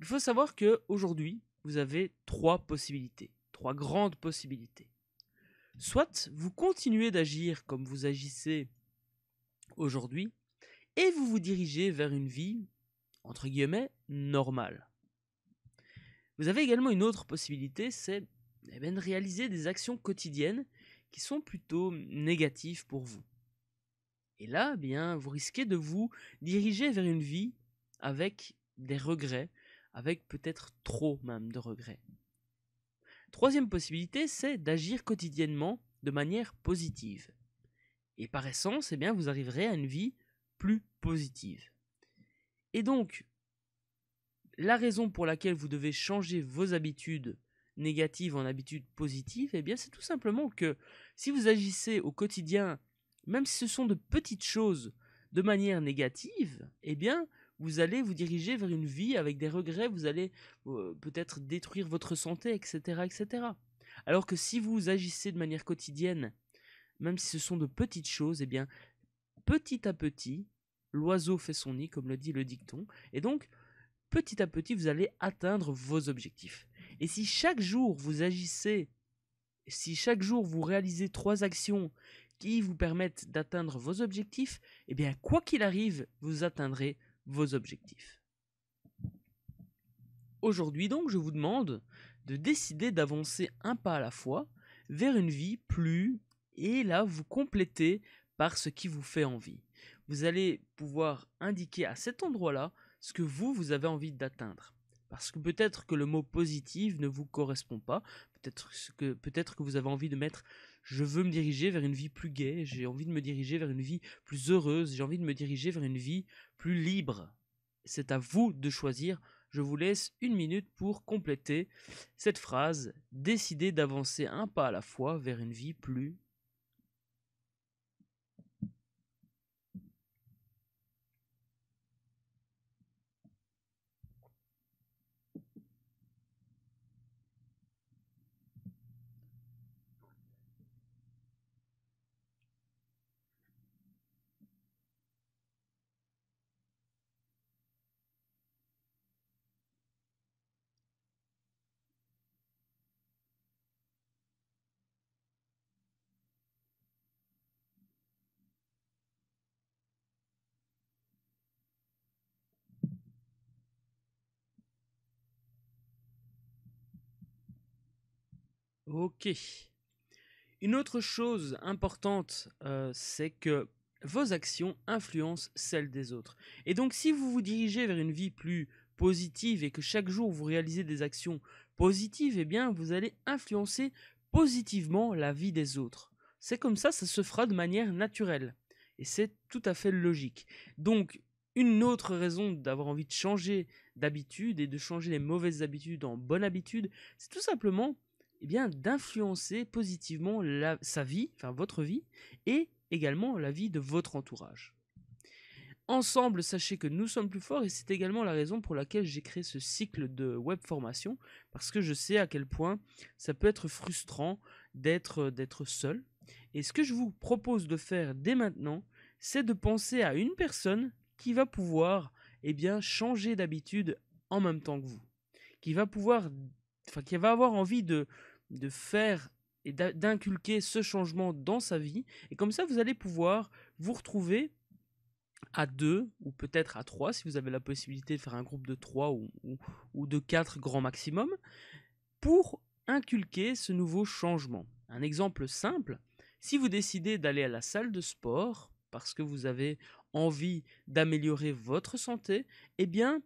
Il faut savoir que aujourd'hui, vous avez trois possibilités, trois grandes possibilités. Soit vous continuez d'agir comme vous agissez aujourd'hui et vous vous dirigez vers une vie entre guillemets normale. Vous avez également une autre possibilité, c'est eh ben, de réaliser des actions quotidiennes qui sont plutôt négatives pour vous. Et là, eh bien, vous risquez de vous diriger vers une vie avec des regrets, avec peut-être trop même de regrets. Troisième possibilité, c'est d'agir quotidiennement de manière positive. Et par essence, eh bien, vous arriverez à une vie plus positive. Et donc, la raison pour laquelle vous devez changer vos habitudes négatives en habitudes positives, eh bien, c'est tout simplement que si vous agissez au quotidien, même si ce sont de petites choses, de manière négative, eh bien, vous allez vous diriger vers une vie avec des regrets, vous allez euh, peut-être détruire votre santé, etc., etc. Alors que si vous agissez de manière quotidienne, même si ce sont de petites choses, eh bien, petit à petit, l'oiseau fait son nid, comme le dit le dicton, et donc, petit à petit, vous allez atteindre vos objectifs. Et si chaque jour vous agissez, si chaque jour vous réalisez trois actions qui vous permettent d'atteindre vos objectifs, eh bien, quoi qu'il arrive, vous atteindrez vos objectifs. Aujourd'hui donc, je vous demande de décider d'avancer un pas à la fois vers une vie plus et là vous complétez par ce qui vous fait envie. Vous allez pouvoir indiquer à cet endroit-là ce que vous, vous avez envie d'atteindre. Parce que peut-être que le mot positif ne vous correspond pas, peut-être que, peut que vous avez envie de mettre je veux me diriger vers une vie plus gaie, j'ai envie de me diriger vers une vie plus heureuse, j'ai envie de me diriger vers une vie plus libre. C'est à vous de choisir. Je vous laisse une minute pour compléter cette phrase. Décidez d'avancer un pas à la fois vers une vie plus Ok. Une autre chose importante, euh, c'est que vos actions influencent celles des autres. Et donc si vous vous dirigez vers une vie plus positive et que chaque jour vous réalisez des actions positives, eh bien vous allez influencer positivement la vie des autres. C'est comme ça, ça se fera de manière naturelle. Et c'est tout à fait logique. Donc une autre raison d'avoir envie de changer d'habitude et de changer les mauvaises habitudes en bonnes habitudes, c'est tout simplement eh bien, d'influencer positivement sa vie, enfin votre vie, et également la vie de votre entourage. Ensemble, sachez que nous sommes plus forts et c'est également la raison pour laquelle j'ai créé ce cycle de web formation parce que je sais à quel point ça peut être frustrant d'être d'être seul. Et ce que je vous propose de faire dès maintenant, c'est de penser à une personne qui va pouvoir et eh bien changer d'habitude en même temps que vous, qui va pouvoir enfin qui va avoir envie de de faire et d'inculquer ce changement dans sa vie. Et comme ça, vous allez pouvoir vous retrouver à deux ou peut-être à trois si vous avez la possibilité de faire un groupe de trois ou, ou, de quatre grand maximum pour inculquer ce nouveau changement. Un exemple simple, si vous décidez d'aller à la salle de sport parce que vous avez envie d'améliorer votre santé, eh bien,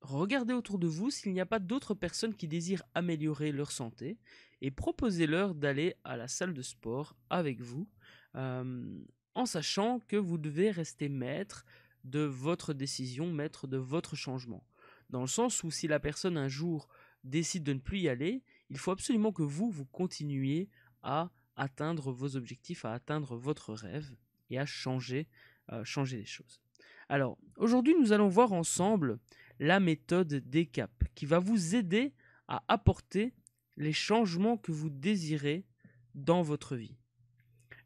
regardez autour de vous s'il n'y a pas d'autres personnes qui désirent améliorer leur santé et proposez-leur d'aller à la salle de sport avec vous, euh, en sachant que vous devez rester maître de votre décision, maître de votre changement. Dans le sens où si la personne un jour décide de ne plus y aller, il faut absolument que vous, vous continuiez à atteindre vos objectifs, à atteindre votre rêve et à changer, euh, changer les choses. Alors, aujourd'hui, nous allons voir ensemble la méthode des caps qui va vous aider à apporter les changements que vous désirez dans votre vie.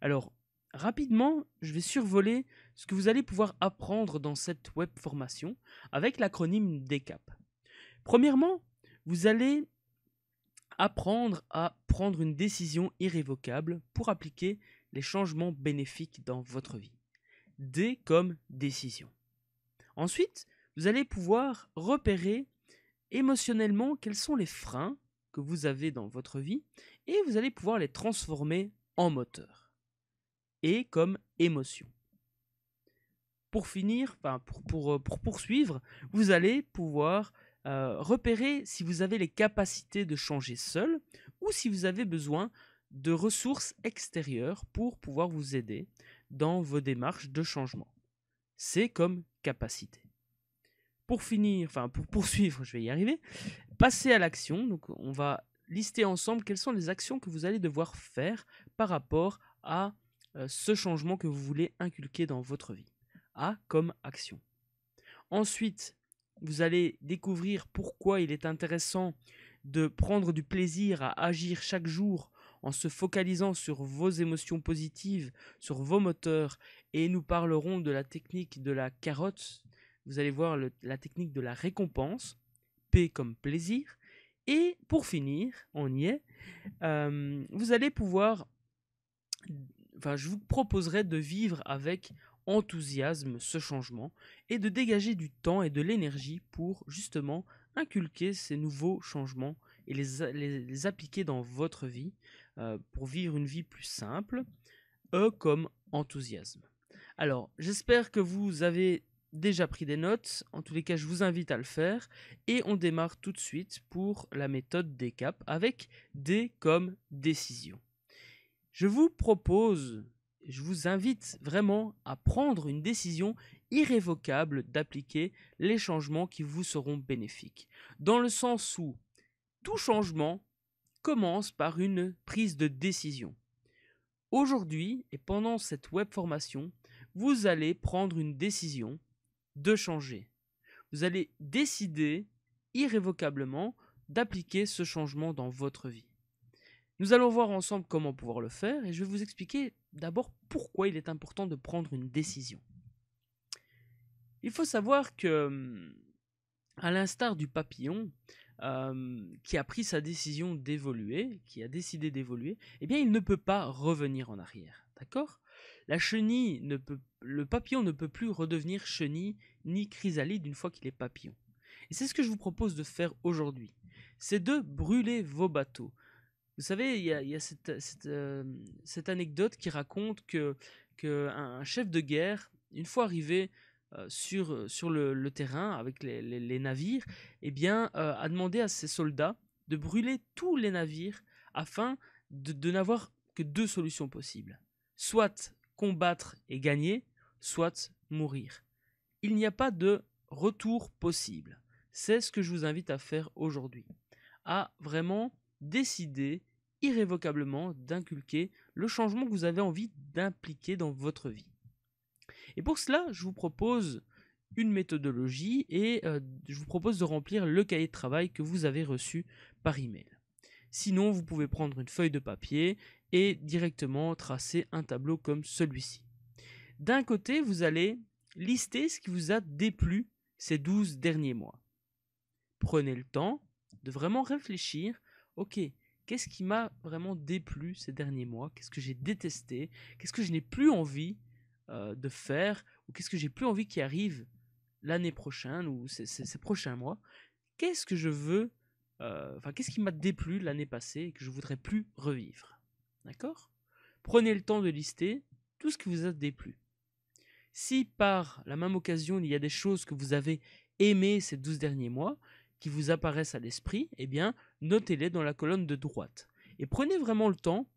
Alors, rapidement, je vais survoler ce que vous allez pouvoir apprendre dans cette web formation avec l'acronyme DECAP. Premièrement, vous allez apprendre à prendre une décision irrévocable pour appliquer les changements bénéfiques dans votre vie. D comme décision. Ensuite, vous allez pouvoir repérer émotionnellement quels sont les freins que vous avez dans votre vie et vous allez pouvoir les transformer en moteur et comme émotion. Pour finir, enfin pour, pour, euh, pour poursuivre, vous allez pouvoir euh, repérer si vous avez les capacités de changer seul ou si vous avez besoin de ressources extérieures pour pouvoir vous aider dans vos démarches de changement. C'est comme capacité. Pour finir, enfin pour poursuivre, je vais y arriver, passer à l'action. Donc on va lister ensemble quelles sont les actions que vous allez devoir faire par rapport à euh, ce changement que vous voulez inculquer dans votre vie. A comme action. Ensuite, vous allez découvrir pourquoi il est intéressant de prendre du plaisir à agir chaque jour en se focalisant sur vos émotions positives, sur vos moteurs, et nous parlerons de la technique de la carotte. Vous allez voir la technique de la récompense comme plaisir. Et pour finir, on y est, euh, vous allez pouvoir, enfin je vous proposerai de vivre avec enthousiasme ce changement et de dégager du temps et de l'énergie pour justement inculquer ces nouveaux changements et les, appliquer dans votre vie euh, pour vivre une vie plus simple, E comme enthousiasme. Alors j'espère que vous avez déjà pris des notes, en tous les cas je vous invite à le faire, et on démarre tout de suite pour la méthode DCAP avec D comme décision. Je vous propose, je vous invite vraiment à prendre une décision irrévocable d'appliquer les changements qui vous seront bénéfiques, dans le sens où tout changement commence par une prise de décision. Aujourd'hui et pendant cette web formation, vous allez prendre une décision de changer. Vous allez décider irrévocablement d'appliquer ce changement dans votre vie. Nous allons voir ensemble comment pouvoir le faire et je vais vous expliquer d'abord pourquoi il est important de prendre une décision. Il faut savoir que, à l'instar du papillon, euh, qui a pris sa décision d'évoluer, qui a décidé d'évoluer, eh bien il ne peut pas revenir en arrière. D'accord La chenille ne peut, le papillon ne peut plus redevenir chenille ni chrysalide une fois qu'il est papillon. Et c'est ce que je vous propose de faire aujourd'hui. C'est de brûler vos bateaux. Vous savez, il y a, euh, cette, anecdote qui raconte que, chef de guerre, une fois arrivé euh, sur, euh, sur le, terrain avec les, navires, eh bien, a demandé à ses soldats de brûler tous les navires afin de n'avoir que deux solutions possibles soit combattre et gagner, soit mourir. Il n'y a pas de retour possible. C'est ce que je vous invite à faire aujourd'hui, à vraiment décider irrévocablement d'inculquer le changement que vous avez envie d'impliquer dans votre vie. Et pour cela, je vous propose une méthodologie et euh, je vous propose de remplir le cahier de travail que vous avez reçu par email. Sinon, vous pouvez prendre une feuille de papier et directement tracer un tableau comme celui-ci. D'un côté, vous allez lister ce qui vous a déplu ces 12 derniers mois. Prenez le temps de vraiment réfléchir, ok, qu'est-ce qui m'a vraiment déplu ces derniers mois Qu'est-ce que j'ai détesté Qu'est-ce que je n'ai plus envie euh, de faire Ou qu'est-ce que j'ai plus envie qui arrive l'année prochaine ou ces prochains mois Qu'est-ce que je veux euh, enfin, qu'est-ce qui m'a déplu l'année passée et que je voudrais plus revivre D'accord Prenez le temps de lister tout ce qui vous a déplu. Si par la même occasion il y a des choses que vous avez aimées ces 12 derniers mois, qui vous apparaissent à l'esprit, eh bien, notez-les dans la colonne de droite. Et prenez vraiment le temps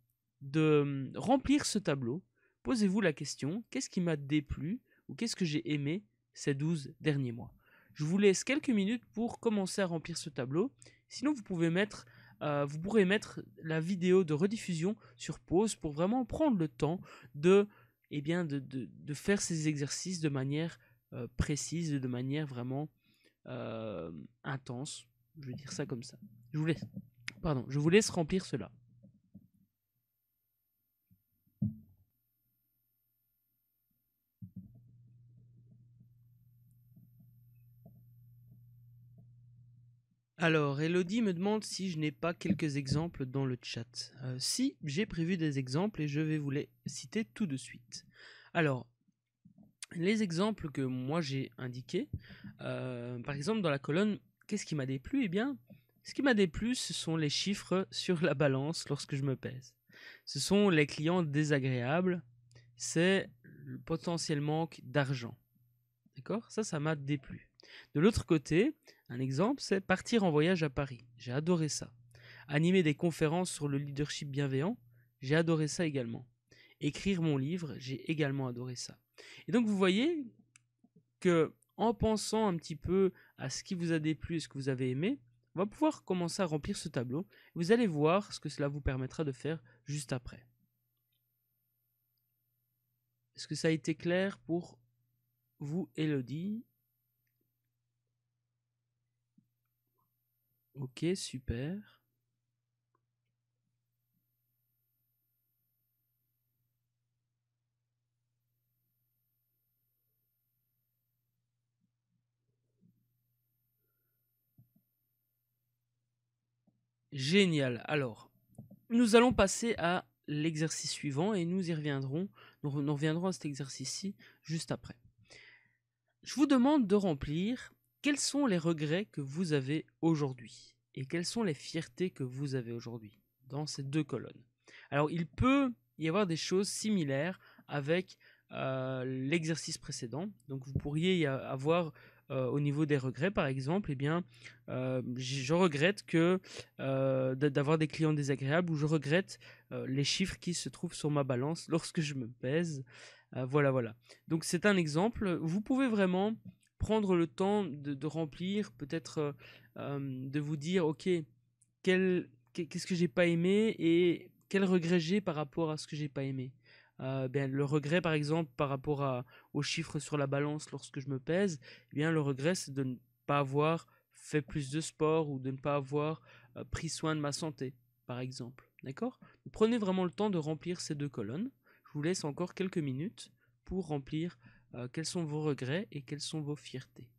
de hum, remplir ce tableau. Posez-vous la question, qu'est-ce qui m'a déplu ou qu'est-ce que j'ai aimé ces 12 derniers mois Je vous laisse quelques minutes pour commencer à remplir ce tableau Sinon, vous pouvez mettre, euh, vous pourrez mettre la vidéo de rediffusion sur pause pour vraiment prendre le temps de, eh bien, de, faire ces exercices de manière euh, précise, de manière vraiment euh, intense. Je vais dire ça comme ça. Je vous laisse, pardon, je vous laisse remplir cela. Alors, Elodie me demande si je n'ai pas quelques exemples dans le chat. Euh, si, j'ai prévu des exemples et je vais vous les citer tout de suite. Alors, les exemples que moi j'ai indiqués, euh, par exemple dans la colonne Qu'est-ce qui m'a déplu Eh bien, ce qui m'a déplu, ce sont les chiffres sur la balance lorsque je me pèse. Ce sont les clients désagréables, c'est le potentiel manque d'argent. D'accord Ça, ça m'a déplu. De l'autre côté, un exemple, c'est partir en voyage à Paris. J'ai adoré ça. Animer des conférences sur le leadership bienveillant. J'ai adoré ça également. Écrire mon livre, j'ai également adoré ça. Et donc vous voyez que en pensant un petit peu à ce qui vous a déplu et ce que vous avez aimé, on va pouvoir commencer à remplir ce tableau. Vous allez voir ce que cela vous permettra de faire juste après. Est-ce que ça a été clair pour vous, Elodie Ok, super. Génial. Alors, nous allons passer à l'exercice suivant et nous y reviendrons. Nous reviendrons à cet exercice-ci juste après. Je vous demande de remplir quels sont les regrets que vous avez aujourd'hui et quelles sont les fiertés que vous avez aujourd'hui dans ces deux colonnes Alors il peut y avoir des choses similaires avec euh, l'exercice précédent. Donc vous pourriez y avoir euh, au niveau des regrets par exemple, eh bien, euh, je regrette que d'avoir des clients désagréables ou je regrette les chiffres qui se trouvent sur ma balance lorsque je me pèse. voilà, voilà. Donc c'est un exemple. Vous pouvez vraiment prendre le temps de, remplir, peut-être euh, euh, de vous dire, ok, qu'est-ce que j'ai pas aimé et quel regret j'ai par rapport à ce que j'ai pas aimé. Euh, ben, le regret, par exemple, par rapport à, aux chiffres sur la balance lorsque je me pèse, eh bien, le regret, c'est de ne pas avoir fait plus de sport ou de ne pas avoir pris soin de ma santé, par exemple. D'accord Prenez vraiment le temps de remplir ces deux colonnes. Je vous laisse encore quelques minutes pour remplir euh, quels sont vos regrets et quelles sont vos fiertés